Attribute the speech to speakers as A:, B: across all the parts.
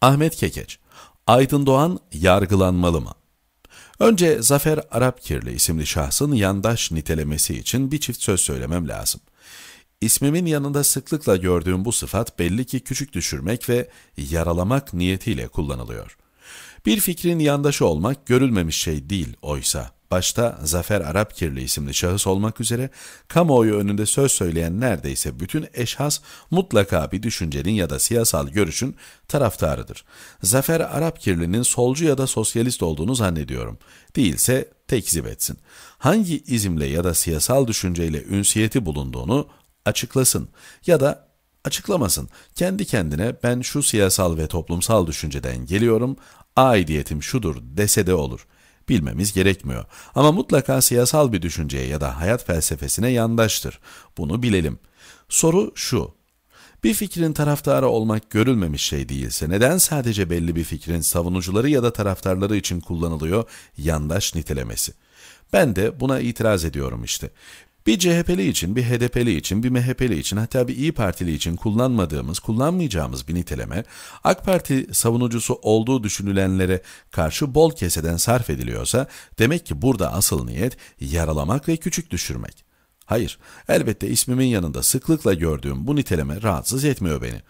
A: Ahmet Kekeç, Aydın Doğan yargılanmalı mı? Önce Zafer Arapkirli isimli şahsın yandaş nitelemesi için bir çift söz söylemem lazım. İsmimin yanında sıklıkla gördüğüm bu sıfat belli ki küçük düşürmek ve yaralamak niyetiyle kullanılıyor. Bir fikrin yandaşı olmak görülmemiş şey değil oysa. Başta Zafer Arapkirli isimli şahıs olmak üzere kamuoyu önünde söz söyleyen neredeyse bütün eşhas mutlaka bir düşüncenin ya da siyasal görüşün taraftarıdır. Zafer Arapkirli'nin solcu ya da sosyalist olduğunu zannediyorum. Değilse tekzip etsin. Hangi izimle ya da siyasal düşünceyle ünsiyeti bulunduğunu açıklasın ya da açıklamasın. Kendi kendine ben şu siyasal ve toplumsal düşünceden geliyorum aidiyetim şudur dese de olur. Bilmemiz gerekmiyor. Ama mutlaka siyasal bir düşünceye ya da hayat felsefesine yandaştır. Bunu bilelim. Soru şu, bir fikrin taraftarı olmak görülmemiş şey değilse neden sadece belli bir fikrin savunucuları ya da taraftarları için kullanılıyor yandaş nitelemesi? Ben de buna itiraz ediyorum işte. Bir CHP'li için, bir HDP'li için, bir MHP'li için hatta bir İyi Partili için kullanmadığımız, kullanmayacağımız bir niteleme AK Parti savunucusu olduğu düşünülenlere karşı bol keseden sarf ediliyorsa demek ki burada asıl niyet yaralamak ve küçük düşürmek. Hayır, elbette ismimin yanında sıklıkla gördüğüm bu niteleme rahatsız etmiyor beni.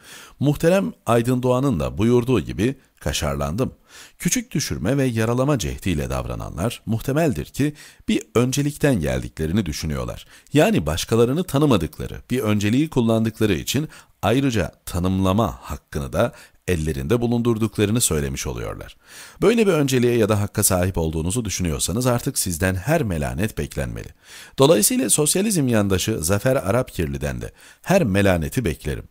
A: Muhterem Aydın Doğan'ın da buyurduğu gibi kaşarlandım. Küçük düşürme ve yaralama cehdiyle davrananlar muhtemeldir ki bir öncelikten geldiklerini düşünüyorlar. Yani başkalarını tanımadıkları, bir önceliği kullandıkları için ayrıca tanımlama hakkını da ellerinde bulundurduklarını söylemiş oluyorlar. Böyle bir önceliğe ya da hakka sahip olduğunuzu düşünüyorsanız artık sizden her melanet beklenmeli. Dolayısıyla sosyalizm yandaşı Zafer Arapkirli'den de her melaneti beklerim.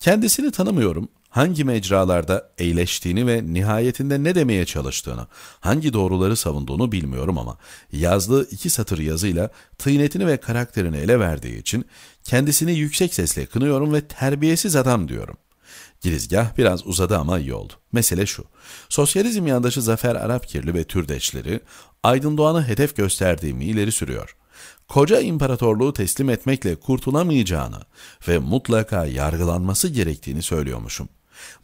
A: Kendisini tanımıyorum, hangi mecralarda eğleştiğini ve nihayetinde ne demeye çalıştığını, hangi doğruları savunduğunu bilmiyorum ama yazdığı iki satır yazıyla tıynetini ve karakterini ele verdiği için kendisini yüksek sesle kınıyorum ve terbiyesiz adam diyorum. Girizgah biraz uzadı ama iyi oldu. Mesele şu, sosyalizm yandaşı Zafer Arapkirli ve Türdeşleri Aydın Doğan'ı hedef gösterdiğimi ileri sürüyor. Koca imparatorluğu teslim etmekle kurtulamayacağını ve mutlaka yargılanması gerektiğini söylüyormuşum.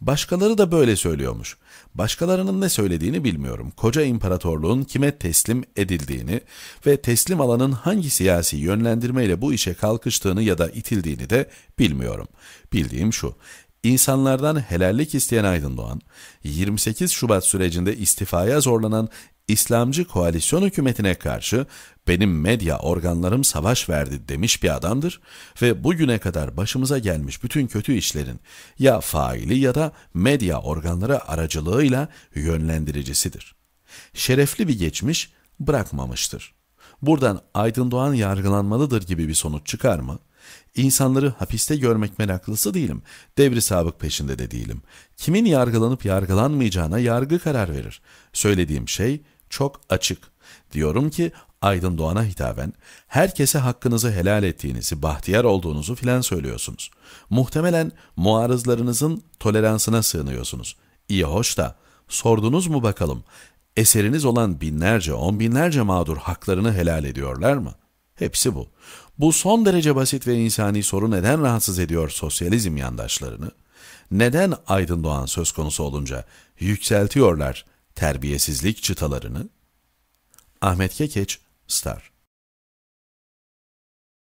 A: Başkaları da böyle söylüyormuş. Başkalarının ne söylediğini bilmiyorum. Koca imparatorluğun kime teslim edildiğini ve teslim alanın hangi siyasi yönlendirmeyle bu işe kalkıştığını ya da itildiğini de bilmiyorum. Bildiğim şu, İnsanlardan helallik isteyen Aydın Doğan, 28 Şubat sürecinde istifaya zorlanan İslamcı koalisyon hükümetine karşı benim medya organlarım savaş verdi demiş bir adamdır ve bugüne kadar başımıza gelmiş bütün kötü işlerin ya faili ya da medya organları aracılığıyla yönlendiricisidir. Şerefli bir geçmiş bırakmamıştır. Buradan Aydın Doğan yargılanmalıdır gibi bir sonuç çıkar mı? İnsanları hapiste görmek meraklısı değilim. Devri sabık peşinde de değilim. Kimin yargılanıp yargılanmayacağına yargı karar verir. Söylediğim şey çok açık. Diyorum ki Aydın Doğan'a hitaben, herkese hakkınızı helal ettiğinizi, bahtiyar olduğunuzu filan söylüyorsunuz. Muhtemelen muarızlarınızın toleransına sığınıyorsunuz. İyi hoş da, sordunuz mu bakalım, eseriniz olan binlerce, on binlerce mağdur haklarını helal ediyorlar mı? Hepsi bu. Bu son derece basit ve insani soru neden rahatsız ediyor sosyalizm yandaşlarını? Neden Aydın Doğan söz konusu olunca yükseltiyorlar terbiyesizlik çıtalarını? Ahmet Kekeç, Star